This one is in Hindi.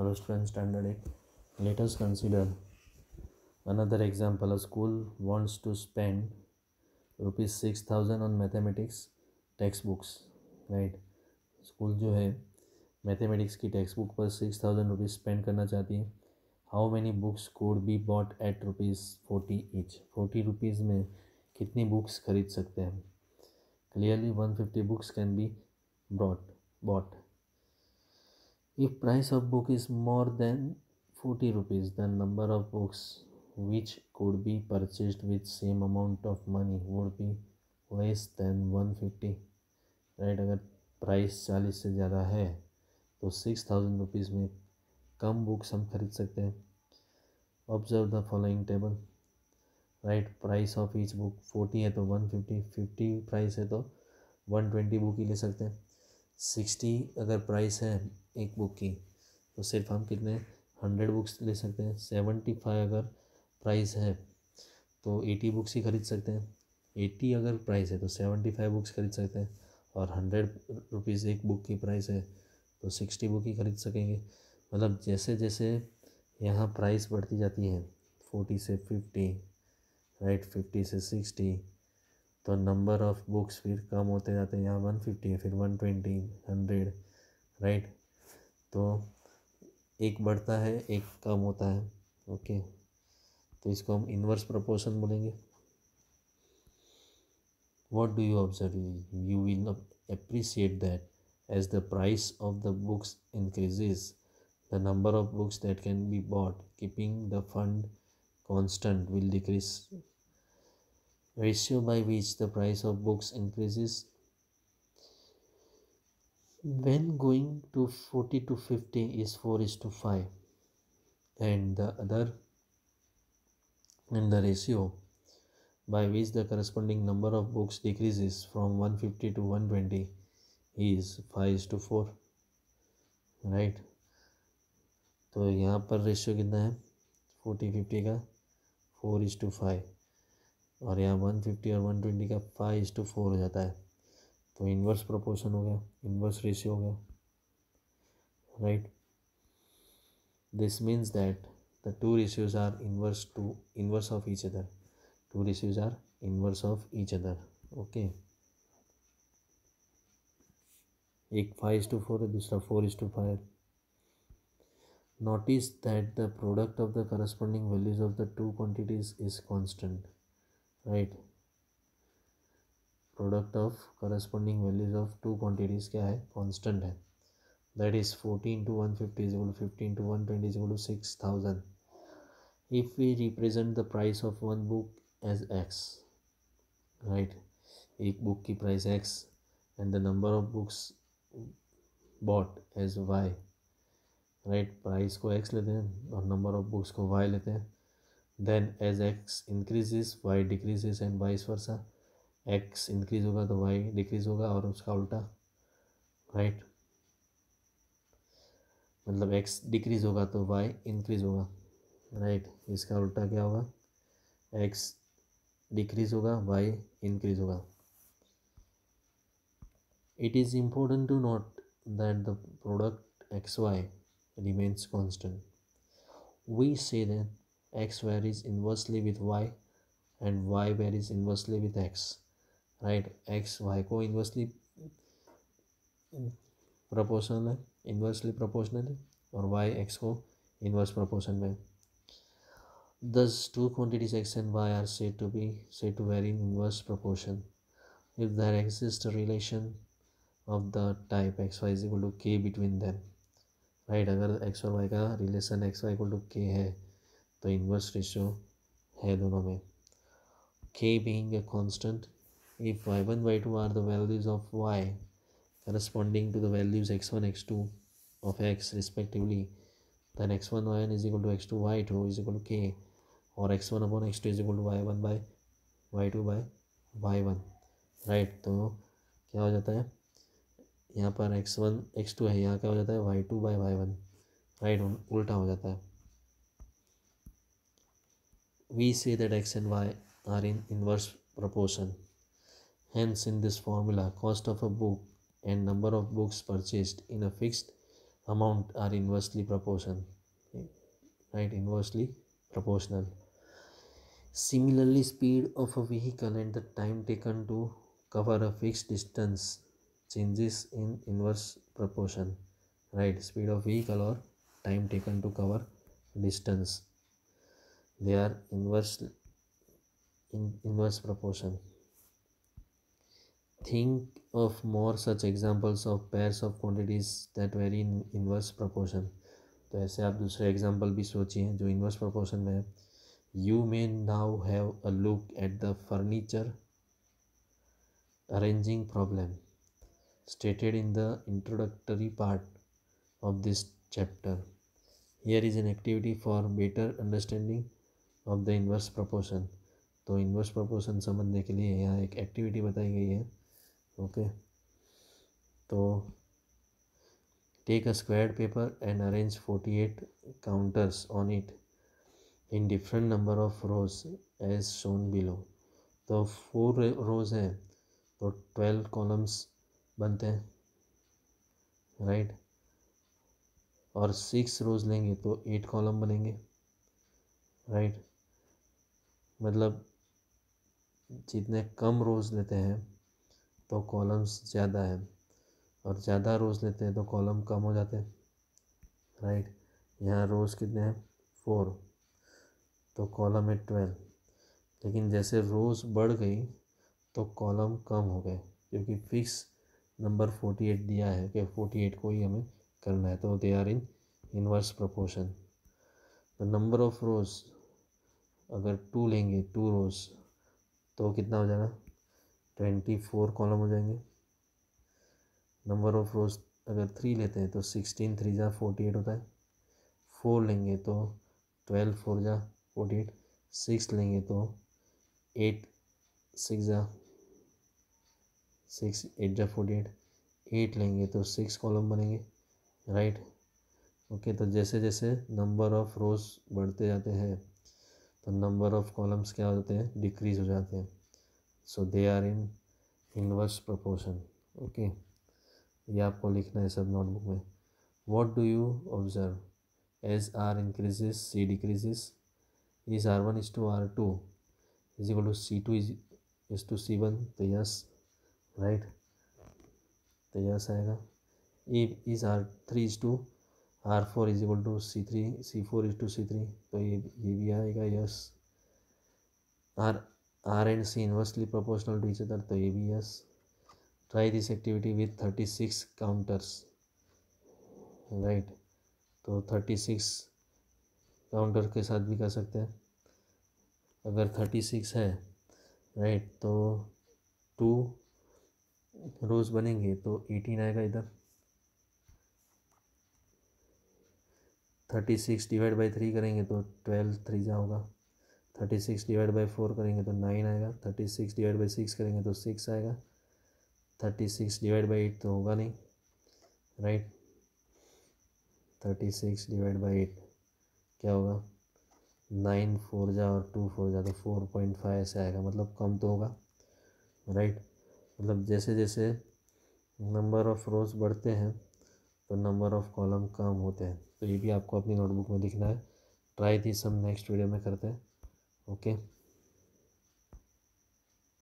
Hello student standard eight let us consider another example a school wants to rupees six thousand on mathematics text books right school जो है मैथमेटिक्स की टेक्स्ट बुक पर सिक्स थाउजेंड रुपीज़ स्पेंड करना चाहती है how many books could be bought at rupees forty each forty rupees में कितनी बुक्स खरीद सकते हैं clearly one fifty books can be brought bought If price of book is more than 40 rupees, the number of books which could purchase purchased same amount of money would be be then one fifty right अगर प्राइस चालीस से ज़्यादा है तो सिक्स थाउजेंड रुपीज़ में कम बुक्स हम खरीद सकते हैं observe the following table right price of each book forty है तो वन फिफ्टी फिफ्टी प्राइस है तो वन ट्वेंटी बुक ही ले सकते हैं सिक्सटी अगर प्राइस है एक बुक की तो सिर्फ हम कितने हंड्रेड बुक्स ले सकते हैं सेवेंटी फाइव अगर प्राइस है तो एटी बुक्स ही ख़रीद सकते हैं एटी अगर प्राइस है तो सेवेंटी फाइव बुक्स खरीद सकते हैं और हंड्रेड रुपीज़ एक बुक की प्राइस है तो सिक्सटी बुक ही खरीद सकेंगे मतलब जैसे जैसे यहाँ प्राइस बढ़ती जाती है फोर्टी से फिफ्टी राइट फिफ्टी से सिक्सटी तो नंबर ऑफ बुक्स फिर कम होते जाते हैं यहाँ वन फिफ्टी फिर वन ट्वेंटी हंड्रेड राइट तो एक बढ़ता है एक कम होता है ओके तो इसको हम इन्वर्स प्रपोर्शन बोलेंगे what do you observe you will appreciate that as the price of the books increases the number of books that can be bought keeping the fund constant will decrease ratio by which the price of books increases when going to 40 to 50 is 4 is to 5 and the other and the ratio by which the corresponding number of books decreases from 150 to 120 is 5 is to 4 right? तो यहाँ पर रेशियो कितना है फोर्टी फिफ्टी का फोर इज टू फाइव और यहाँ वन फिफ्टी और वन ट्वेंटी का फाइव इस टू फोर हो जाता है तो इन्वर्स प्रोपोर्शन हो गया इन्वर्स रेशियो हो गया right this means that the two ratios are inverse to inverse of each other two ratios are inverse of each other okay एक फाइव इज टू फोर है दूसरा four is to five notice that the product of the corresponding values of the two quantities is constant right product of corresponding values of two quantities क्या है कांस्टेंट है that is fourteen two one fifty is to fifteen two one twenty is two six thousand if we represent the price of one book as x right एक बुक की price x and the number of books bought as y right price को एक्स लेते हैं और नंबर ऑफ बुक्स को वाई लेते हैं then as x increases y decreases and vice versa x increase होगा तो वाई डिक्रीज होगा और उसका उल्टा राइट मतलब एक्स डिक्रीज होगा तो वाई इंक्रीज होगा राइट इसका उल्टा क्या होगा एक्स डिक्रीज होगा वाई इंक्रीज होगा is important to note that the product x y remains constant we say that x varies inversely with y and y varies inversely with x right x y को इन्वर्सली प्रोपोर्शनल है इन्वर्सली प्रोपोर्शनल है और वाई एक्स को इन्वर्स प्रोपोर्शन में thus two quantities x and y are said to be said to vary in inverse proportion if there exist relation of the type x y is equal to k between them right अगर एक्स और वाई का relation x y equal to k है तो इनवर्स रेशियो है दोनों में k being a constant if y one y two are the values of y corresponding to the values x one x two of x respectively then x one y one is equal to x two y two is equal to k और x one upon x two is equal to y one by y two by y one right तो क्या हो जाता है यहाँ पर एक्स वन एक्स टू है यहाँ क्या हो जाता है y two by y one right उल्टा हो जाता है we say that x and y are in inverse proportion. Hence, in this formula, cost of a book and number of books purchased in a fixed amount are inversely proportional. Right, inversely proportional. Similarly, speed of a vehicle and the time taken to cover a fixed distance changes in inverse proportion. Right, speed of vehicle or time taken to cover distance they are inverse in inverse proportion think of more such examples of pairs of quantities that vary in inverse proportion तो ऐसे आप दूसरे एग्जाम्पल भी सोचिए जो इन्वर्स प्रोपोर्शन में है you may now have a look at the furniture arranging problem stated in the introductory part of this chapter here is an activity for better understanding of the inverse proportion तो इन्वर्स प्रोपोर्शन समझने के लिए यहाँ एक एक्टिविटी बताई गई है ओके तो take a squared paper and arrange forty eight counters on it in different number of rows as shown below तो फोर रोज हैं तो ट्वेल्व कॉलम्स बनते हैं राइट और सिक्स रोज लेंगे तो एट कॉलम बनेंगे राइट मतलब जितने कम रोज़ लेते हैं तो कॉलम्स ज़्यादा हैं और ज़्यादा रोज़ लेते हैं तो कॉलम कम हो जाते हैं राइट यहाँ रोज़ कितने हैं फोर तो कॉलम है ट्वेल्व लेकिन जैसे रोज़ बढ़ गई तो कॉलम कम हो गए क्योंकि फिक्स नंबर फोर्टी एट दिया है कि फोर्टी एट को ही हमें करना है तो they are in inverse proportion the number of rows अगर टू लेंगे टू रोज़ तो कितना हो जाएगा ट्वेंटी फोर कॉलम हो जाएंगे नंबर ऑफ रोज़ अगर थ्री लेते हैं तो सिक्सटीन थ्री जा फोर्टी एट होता है फोर लेंगे तो ट्वेल्व फोर जा फोर्टी एट सिक्स लेंगे तो एट सिक्स जा सिक्स एट जा फोर्टी एट एट लेंगे तो सिक्स कॉलम बनेंगे राइट ओके तो जैसे जैसे नंबर ऑफ रोज़ बढ़ते जाते हैं तो नंबर ऑफ़ कॉलम्स क्या हो जाते हैं डिक्रीज हो जाते हैं so they are in inverse proportion okay ये आपको लिखना है सब नोटबुक में what do you observe as r increases c decreases is r one is to r two is equal to c two is is to c one तो यस राइट तो यस आएगा if is r three is to r four is equal to c three c four is to c three तो ये ये भी आएगा yes r r and c inversely proportional to each other तो ये भी yes try this activity with thirty six counters right तो थर्टी सिक्स काउंटर के साथ भी कर सकते हैं अगर थर्टी सिक्स है राइट तो टू रोज़ बनेंगे तो एटीन आएगा इधर thirty six divide by three करेंगे तो ट्वेल्व थ्री जा होगा thirty six divide by four करेंगे तो नाइन आएगा thirty six divide by six करेंगे तो सिक्स आएगा thirty six divide by eight तो होगा नहीं right thirty six divide by eight क्या होगा नाइन फोर जा और टू फोर जा तो फोर पॉइंट फाइव ऐसे आएगा मतलब कम तो होगा राइट मतलब जैसे जैसे नंबर ऑफ रोज़ बढ़ते हैं तो नंबर ऑफ़ कॉलम कम होते हैं तो ये भी आपको अपनी नोटबुक में लिखना है ट्राई थी सब नेक्स्ट वीडियो में करते हैं ओके